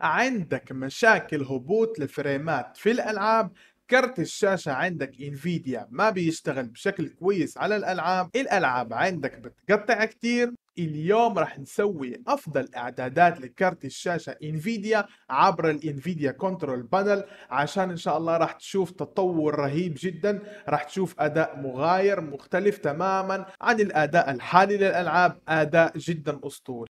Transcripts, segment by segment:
عندك مشاكل هبوط لفريمات في الألعاب كرت الشاشة عندك انفيديا ما بيشتغل بشكل كويس على الألعاب الألعاب عندك بتقطع كتير اليوم راح نسوي افضل اعدادات لكارت الشاشه انفيديا عبر الانفيديا كنترول بانل عشان ان شاء الله راح تشوف تطور رهيب جدا راح تشوف اداء مغاير مختلف تماما عن الاداء الحالي للالعاب اداء جدا اسطوري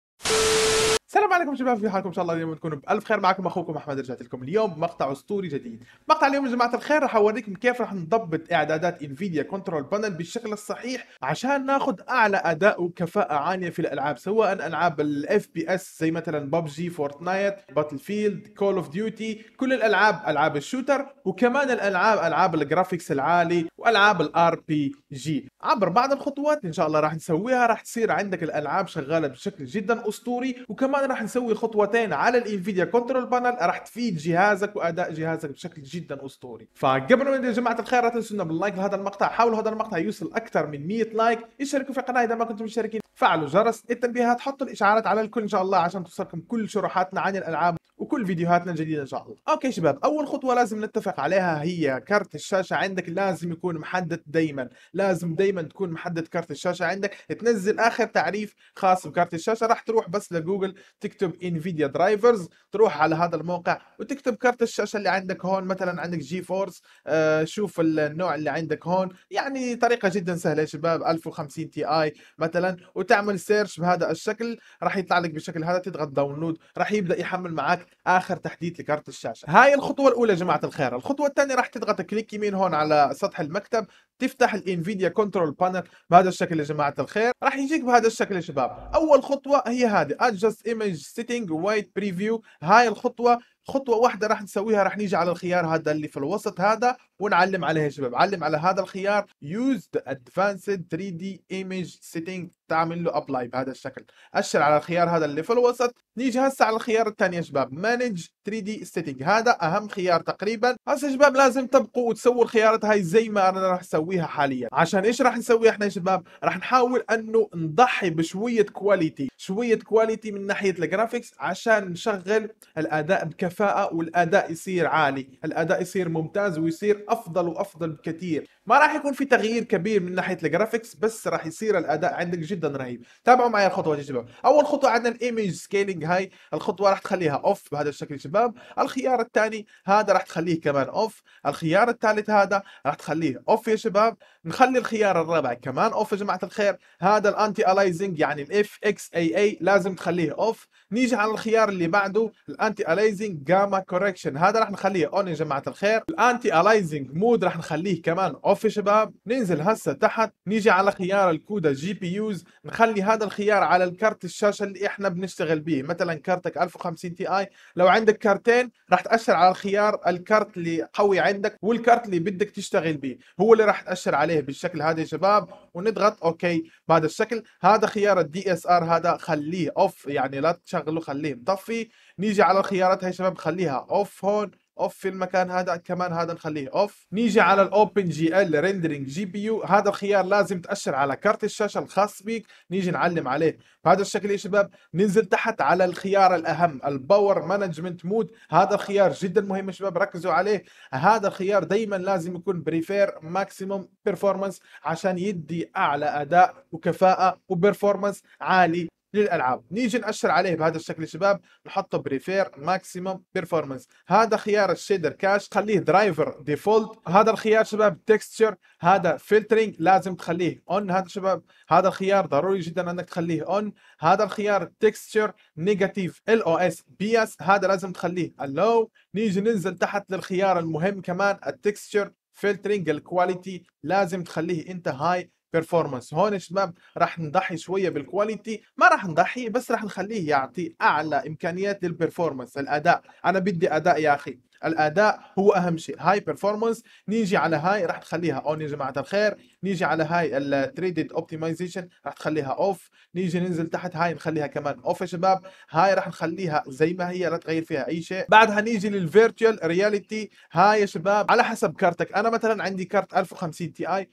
السلام عليكم شباب في حالكم ان شاء الله اليوم تكونوا بالف خير معكم اخوكم احمد رجعت لكم اليوم مقطع اسطوري جديد مقطع اليوم يا جماعه الخير راح اوريكم كيف راح نضبط اعدادات انفيديا كنترول بانل بالشكل الصحيح عشان ناخذ اعلى اداء وكفاءه عاليه في الالعاب سواء العاب الاف بي اس زي مثلا ببجي فورتنايت باتل فيلد كول اوف ديوتي كل الالعاب العاب الشوتر وكمان الالعاب العاب الجرافيكس العالي والعاب الار بي جي عبر بعض الخطوات ان شاء الله راح نسويها راح تصير عندك الالعاب شغاله بشكل جدا اسطوري وكمان كمان راح نسوي خطوتين على الانفيديا كنترول بانل راح تفيد جهازك واداء جهازك بشكل جدا اسطوري فقبل ما نبدا يا جماعه الخير لا تنسونا باللايك لهذا المقطع حاولوا هذا المقطع يوصل اكثر من 100 لايك اشتركوا في القناه اذا ما كنتم مشتركين فعلوا جرس التنبيهات حطوا الاشعارات على الكل ان شاء الله عشان توصلكم كل شروحاتنا عن الالعاب كل فيديوهاتنا الجديده ان شاء الله اوكي شباب اول خطوه لازم نتفق عليها هي كارت الشاشه عندك لازم يكون محدد دائما لازم دائما تكون محدد كارت الشاشه عندك تنزل اخر تعريف خاص بكارت الشاشه راح تروح بس لجوجل تكتب انفيديا درايفرز تروح على هذا الموقع وتكتب كارت الشاشه اللي عندك هون مثلا عندك جي فورس آه شوف النوع اللي عندك هون يعني طريقه جدا سهله يا شباب 1050 تي اي مثلا وتعمل سيرش بهذا الشكل راح يطلع لك بشكل هذا تضغط داونلود راح يبدا يحمل معك اخر تحديث لكارت الشاشه هاي الخطوه الاولى يا جماعه الخير الخطوه الثانيه راح تضغط كليك يمين هون على سطح المكتب تفتح الانفيديا كنترول بانل بهذا الشكل يا جماعه الخير راح يجيك بهذا الشكل يا شباب اول خطوه هي هذه ادجست ايمج سيتنج وايت بريفيو هاي الخطوه خطوة واحدة راح نسويها راح نيجي على الخيار هذا اللي في الوسط هذا ونعلم عليه يا شباب علم على هذا الخيار يوز ادفانسد 3 دي ايمج سيتنج تعمل له ابلاي بهذا الشكل اشر على الخيار هذا اللي في الوسط نيجي هسه على الخيار الثاني يا شباب مانج 3 دي سيتنج هذا اهم خيار تقريبا هسه يا شباب لازم تبقوا وتسووا الخيارات هاي زي ما انا راح اسوي نسويها حاليا عشان ايش راح نسوي احنا يا شباب راح نحاول انه نضحي بشويه كواليتي شويه كواليتي من ناحيه الجرافيكس عشان نشغل الاداء بكفاءه والاداء يصير عالي الاداء يصير ممتاز ويصير افضل وافضل بكثير ما راح يكون في تغيير كبير من ناحيه الجرافيكس بس راح يصير الاداء عندك جدا رهيب تابعوا معي الخطوه يا شباب اول خطوه عندنا الايمج سكيلينج هاي الخطوه راح تخليها اوف بهذا الشكل يا شباب الخيار الثاني هذا راح تخليه كمان اوف الخيار الثالث هذا راح تخليه اوف يا شباب نخلي الخيار الرابع كمان اوف يا جماعه الخير هذا الانتي الايزنج يعني الاف اكس اي اي لازم تخليه اوف نيجي على الخيار اللي بعده الانتي الايزنج جاما كوركشن هذا راح نخليه اون يا جماعه الخير الانتي الايزنج مود راح نخليه كمان اوف اوف شباب ننزل هسه تحت نيجي على خيار الكودا جي بي يوز نخلي هذا الخيار على الكارت الشاشه اللي احنا بنشتغل به مثلا كارتك 1050 تي اي لو عندك كارتين راح تاشر على الخيار الكارت اللي قوي عندك والكارت اللي بدك تشتغل به هو اللي راح تاشر عليه بالشكل هذا يا شباب ونضغط اوكي بهذا الشكل هذا خيار الدي اس ار هذا خليه اوف يعني لا تشغله خليه مطفي نيجي على الخيارات هاي شباب خليها اوف هون اوف في المكان هذا كمان هذا نخليه اوف نيجي على الاوبن جي ال ريندرينج جي بي يو هذا الخيار لازم تاشر على كارت الشاشه الخاص بيك نيجي نعلم عليه بهذا الشكل يا شباب ننزل تحت على الخيار الاهم الباور مانجمنت مود هذا الخيار جدا مهم يا شباب ركزوا عليه هذا الخيار دائما لازم يكون بريفير ماكسيموم بيرفورمانس عشان يدي اعلى اداء وكفاءه وبيرفورمانس عالي للالعاب نيجي ناشر عليه بهذا الشكل يا شباب نحطه بريفير ماكسيمم بيرفورمانس هذا خيار الشيدر كاش خليه درايفر ديفولت هذا الخيار شباب تكستشر هذا فلترنج لازم تخليه اون هذا شباب هذا الخيار ضروري جدا انك تخليه اون هذا الخيار تكستشر نيجاتيف ال او اس بي اس هذا لازم تخليه اللو نيجي ننزل تحت للخيار المهم كمان التكستشر فلترنج الكواليتي لازم تخليه انت هاي بيرفورمانس هون شباب راح نضحي شويه بالكواليتي ما راح نضحي بس راح نخليه يعطي اعلى امكانيات للبرفورمانس الاداء انا بدي اداء يا اخي الاداء هو اهم شيء هاي بيرفورمانس نيجي على هاي راح تخليها اون يا جماعه الخير نيجي على هاي التريدد اوبتمايزيشن راح تخليها اوف نيجي ننزل تحت هاي نخليها كمان اوف يا شباب هاي راح نخليها زي ما هي لا تغير فيها اي شيء بعدها نيجي للفيرتشوال رياليتي هاي يا شباب على حسب كارتك انا مثلا عندي كارت 1050 تي اي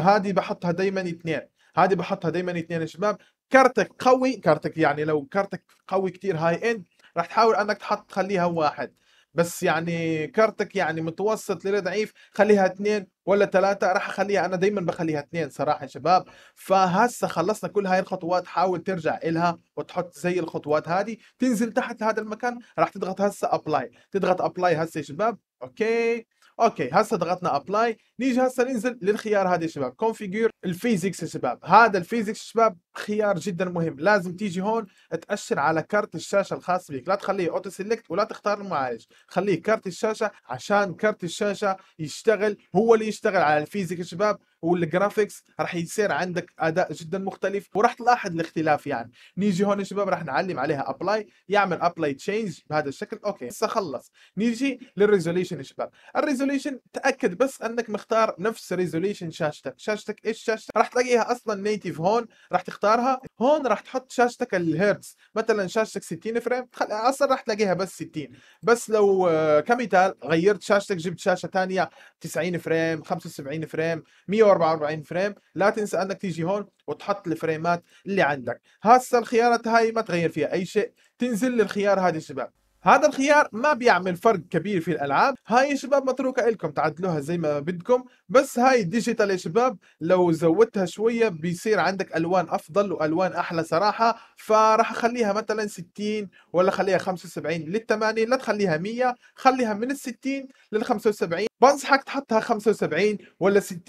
هذه بحطها دائما اثنين هذه بحطها دائما اثنين يا شباب كارتك قوي كارتك يعني لو كارتك قوي كثير هاي اند راح تحاول انك تحط تخليها واحد بس يعني كارتك يعني متوسط لضعيف خليها اثنين ولا ثلاثة راح اخليها انا دايما بخليها اثنين صراحة يا شباب فهسه خلصنا كل هاي الخطوات حاول ترجع إلها وتحط زي الخطوات هذه تنزل تحت هذا المكان راح تضغط هسه ابلاي تضغط ابلاي هسه يا شباب اوكي اوكي هسه ضغطنا ابلاي نيجي هسه ننزل للخيار هذا يا شباب كونفيجر الفيزيكس يا شباب هذا الفيزيكس شباب خيار جدا مهم لازم تيجي هون تاشر على كارت الشاشه الخاص بك لا تخليه اوتو سيلكت ولا تختار المعالج خليه كارت الشاشه عشان كارت الشاشه يشتغل هو اللي يشتغل على الفيزيكس يا شباب والجرافيكس راح يصير عندك اداء جدا مختلف وراح تلاحظ الاختلاف يعني نيجي هون شباب راح نعلم عليها ابلاي يعمل ابلاي تشينج بهذا الشكل اوكي هسه خلص نيجي للريزوليوشن شباب الريزوليوشن تاكد بس انك مختار نفس ريزوليوشن شاشتك شاشتك ايش شاشتك راح تلاقيها اصلا نيتيف هون راح تختارها هون راح تحط شاشتك الهيرتز مثلا شاشتك 60 فريم اصلا راح تلاقيها بس 60 بس لو آه، كمثال غيرت شاشتك جبت شاشه ثانيه 90 فريم 75 فريم 100 44 فريم لا تنسى انك تيجي هون وتحط الفريمات اللي عندك هسه الخيارات هاي ما تغير فيها اي شيء تنزل للخيار هذا شباب هذا الخيار ما بيعمل فرق كبير في الالعاب هاي يا شباب متروكه لكم تعدلوها زي ما بدكم بس هاي ديجيتال يا شباب لو زودتها شويه بيصير عندك الوان افضل والوان احلى صراحه فراح اخليها مثلا 60 ولا خليها 75 لل 80 لا تخليها 100 خليها من ال 60 لل 75 بنصحك تحطها 75 ولا 60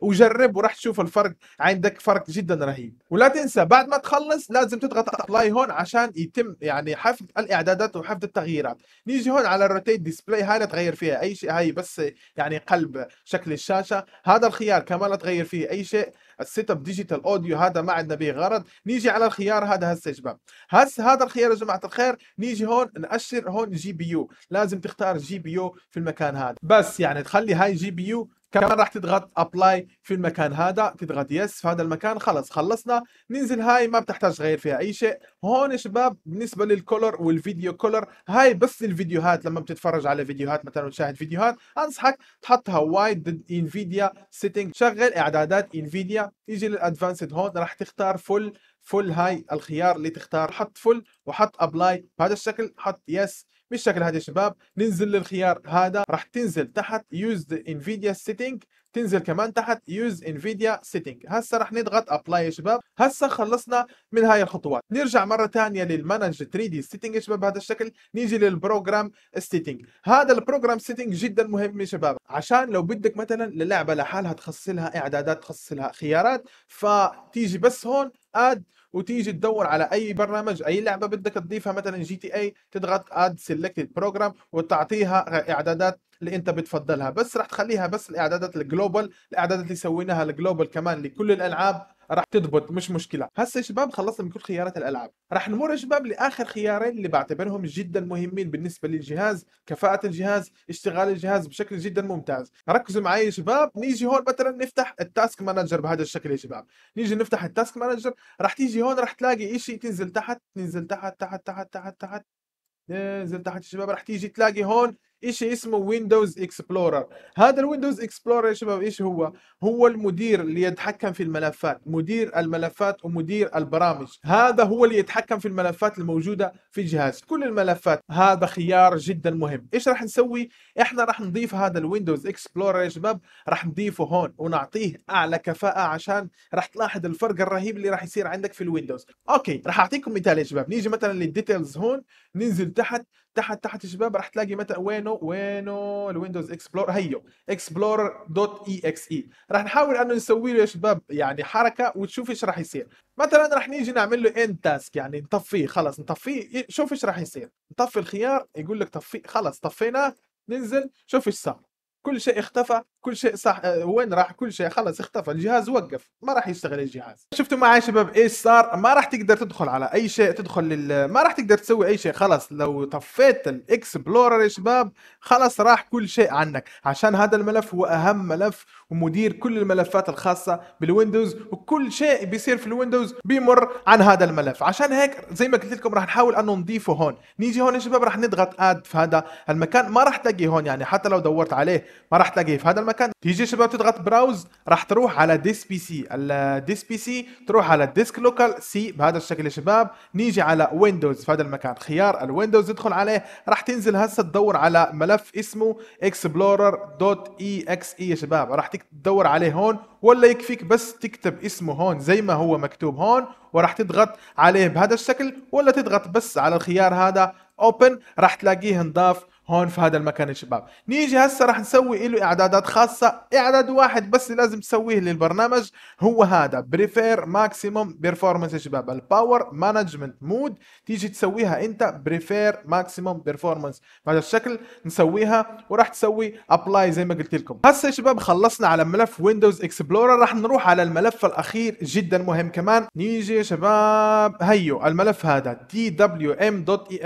وجرب وراح تشوف الفرق عندك فرق جدا رهيب ولا تنسى بعد ما تخلص لازم تضغط ابلاي هون عشان يتم يعني حفظ الاعدادات وحفظ التغييرات نيجي هون على الروتيت ديسبلاي هاي لا تغير فيها اي شيء هاي بس يعني قلب شكل الشاشه هذا الخيار كمان لا تغير فيه اي شيء السيت اب ديجيتال اوديو هذا ما عندنا به غرض نيجي على الخيار هذا هسه شباب هسه هذا الخيار يا جماعه الخير نيجي هون ناشر هون جي بي يو لازم تختار جي بي يو في المكان هذا بس يعني تخلي هاي جي بي يو كمان راح تضغط ابلاي في المكان هذا تضغط يس في هذا المكان خلص خلصنا ننزل هاي ما بتحتاج تغير فيها اي شيء هون شباب بالنسبه للكولر والفيديو كولر هاي بس الفيديوهات لما بتتفرج على فيديوهات مثلا وتشاهد فيديوهات انصحك تحطها وايد ضد انفيديا سيتنج شغل اعدادات انفيديا يجي للادفانسد هون راح تختار فل فل هاي الخيار اللي تختار حط فل وحط ابلاي بهذا الشكل حط يس بالشكل هذا يا شباب ننزل للخيار هذا راح تنزل تحت يوز انفيديا سيتنج تنزل كمان تحت يوز انفيديا سيتنج هسه رح نضغط ابلاي يا شباب هسه خلصنا من هاي الخطوات نرجع مره ثانيه للمانج 3 دي سيتنج يا شباب بهذا الشكل نيجي للبروجرام سيتنج هذا البروجرام سيتنج جدا مهم يا شباب عشان لو بدك مثلا للعبه لحالها تخصص لها اعدادات تخصص لها خيارات فتيجي بس هون اد وتيجي تدور على اي برنامج اي لعبه بدك تضيفها مثلا جي تي اي تضغط اد سيلكتد بروجرام وتعطيها اعدادات اللي انت بتفضلها بس راح تخليها بس الاعدادات الجلوبال الاعدادات اللي سويناها الجلوبال كمان لكل الالعاب راح تضبط مش مشكله هسه شباب خلصنا من كل خيارات الالعاب راح نمر شباب لاخر خيارين اللي بعتبرهم جدا مهمين بالنسبه للجهاز كفاءه الجهاز اشتغال الجهاز بشكل جدا ممتاز ركزوا معي يا شباب نيجي هون مثلا نفتح التاسك مانجر بهذا الشكل يا شباب نيجي نفتح التاسك مانجر راح تيجي هون راح تلاقي شيء تنزل تحت تنزل تحت تحت تحت تحت تحت تنزل تحت يا شباب راح تيجي تلاقي هون شيء اسمه ويندوز اكسبلورر هذا الويندوز اكسبلورر يا شباب ايش هو هو المدير اللي يتحكم في الملفات مدير الملفات ومدير البرامج هذا هو اللي يتحكم في الملفات الموجوده في الجهاز كل الملفات هذا خيار جدا مهم ايش راح نسوي احنا راح نضيف هذا الويندوز اكسبلورر يا شباب راح نضيفه هون ونعطيه اعلى كفاءه عشان راح تلاحظ الفرق الرهيب اللي راح يصير عندك في الويندوز اوكي راح اعطيكم مثال يا شباب نيجي مثلا للديتيلز هون ننزل تحت تحت تحت شباب راح تلاقي متى وينه وينه الويندوز اكسبلور هيو اكسبلور دوت اي اكس اي راح نحاول انه نسوي له يا شباب يعني حركه وتشوف ايش راح يصير مثلا راح نيجي نعمل له اند تاسك يعني نطفيه خلص نطفيه شوف ايش راح يصير نطفي الخيار يقول لك طفيه خلص طفيناه ننزل شوف ايش صار كل شيء اختفى كل شيء صح وين راح كل شيء خلص اختفى الجهاز وقف ما راح يشتغل الجهاز شفتوا معي شباب ايش صار ما راح تقدر تدخل على اي شيء تدخل لل... ما راح تقدر تسوي اي شيء خلص لو طفيت الاكسبلورر يا شباب خلص راح كل شيء عنك عشان هذا الملف هو اهم ملف ومدير كل الملفات الخاصه بالويندوز وكل شيء بيصير في الويندوز بيمر عن هذا الملف عشان هيك زي ما قلت لكم راح نحاول انه نضيفه هون نيجي هون يا شباب راح نضغط اد في هذا المكان ما راح تلاقيه هون يعني حتى لو دورت عليه ما راح تلاقيه في هذا مكان تيجي شباب تضغط براوز راح تروح على ديس بي سي الديس بي سي تروح على ديسك لوكال سي بهذا الشكل يا شباب نيجي على ويندوز في هذا المكان خيار الويندوز ندخل عليه راح تنزل هسه تدور على ملف اسمه اكسبلورر دوت اي اي يا شباب راح تدور عليه هون ولا يكفيك بس تكتب اسمه هون زي ما هو مكتوب هون وراح تضغط عليه بهذا الشكل ولا تضغط بس على الخيار هذا اوبن راح تلاقيه انضاف هون في هذا المكان الشباب نيجي هسه رح نسوي له اعدادات خاصة اعداد واحد بس لازم تسويه للبرنامج هو هذا بريفير ماكسيموم بيرفورمانس يا شباب الباور مانجمنت مود تيجي تسويها انت بريفير ماكسيموم بيرفورمانس بهذا الشكل نسويها وراح تسوي ابلاي زي ما قلت لكم هسه يا شباب خلصنا على ملف ويندوز اكسبلورر راح نروح على الملف الاخير جدا مهم كمان نيجي يا شباب هيو الملف هذا اي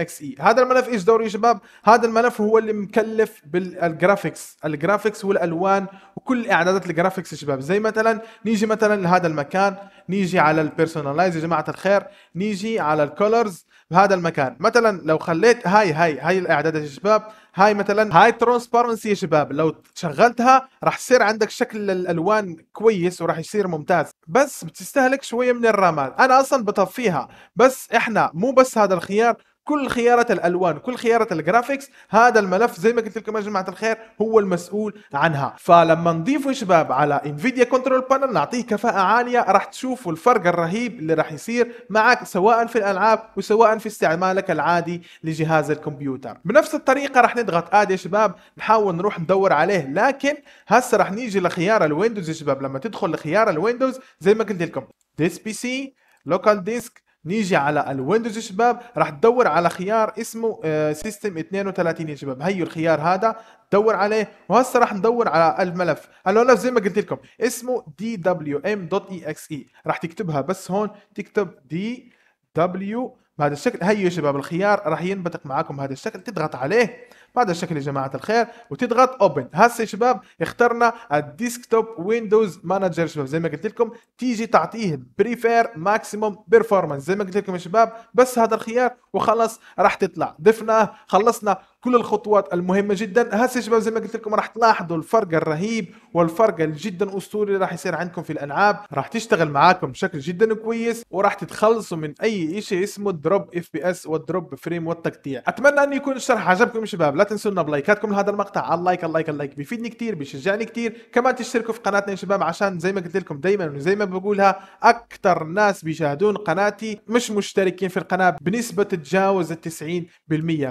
e e. هذا الملف ايش دوره يا شباب هذا الملف الهدف هو اللي مكلف بالجرافيكس الجرافيكس والالوان وكل اعدادات الجرافيكس يا شباب زي مثلا نيجي مثلا لهذا المكان نيجي على البيرسونالايز يا جماعه الخير نيجي على الكولرز بهذا المكان مثلا لو خليت هاي هاي هاي الاعدادات يا شباب هاي مثلا هاي ترانسبرنسي يا شباب لو شغلتها راح يصير عندك شكل الالوان كويس وراح يصير ممتاز بس بتستهلك شويه من الرامات انا اصلا بطفيها بس احنا مو بس هذا الخيار كل خيارات الالوان كل خيارات الجرافيكس هذا الملف زي ما قلت لكم يا جماعه الخير هو المسؤول عنها فلما نضيفه يا شباب على انفيديا كنترول بانل نعطيه كفاءه عاليه راح تشوفوا الفرق الرهيب اللي راح يصير معك سواء في الالعاب وسواء في استعمالك العادي لجهاز الكمبيوتر بنفس الطريقه راح نضغط اد يا شباب نحاول نروح ندور عليه لكن هسه راح نيجي لخيار الويندوز يا شباب لما تدخل لخيار الويندوز زي ما قلت لكم ديس بي سي لوكال ديسك نيجي على الويندوز شباب راح تدور على خيار اسمه سيستم آه، 32 يا شباب هيو الخيار هذا دور عليه وهسه راح ندور على الملف الملف زي ما قلت لكم اسمه dwm.exe e. راح تكتبها بس هون تكتب dw بهذا الشكل هيو يا شباب الخيار راح ينبثق معاكم بهذا الشكل تضغط عليه بهذا الشكل يا جماعه الخير وتضغط اوبن هسه يا شباب اخترنا الديسكتوب ويندوز مانجر شباب زي ما قلت لكم تيجي تعطيه بريفير ماكسيموم بيرفورمانس زي ما قلت لكم يا شباب بس هذا الخيار وخلص راح تطلع ضفناه خلصنا كل الخطوات المهمة جدا هسه شباب زي ما قلت لكم راح تلاحظوا الفرق الرهيب والفرق الجدا اسطوري راح يصير عندكم في الالعاب راح تشتغل معاكم بشكل جدا كويس وراح تتخلصوا من اي شيء اسمه دروب اف بي اس والدروب فريم والتقطيع اتمنى ان يكون الشرح عجبكم يا شباب لا تنسوا لنا بلايكاتكم لهذا المقطع اللايك اللايك اللايك بيفيدني كثير بيشجعني كثير كمان تشتركوا في قناتنا يا شباب عشان زي ما قلت لكم دائما وزي ما بقولها اكثر ناس بيشاهدون قناتي مش مشتركين في القناه بنسبه تتجاوز ال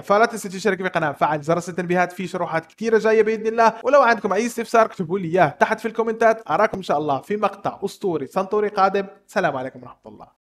90% فلا تنسوا تشتركوا في القناه فعل جرس التنبيهات في شروحات كثيره جايه باذن الله ولو عندكم اي استفسار اكتبوا لي اياه تحت في الكومنتات اراكم ان شاء الله في مقطع اسطوري سنطوري قادم سلام عليكم ورحمه الله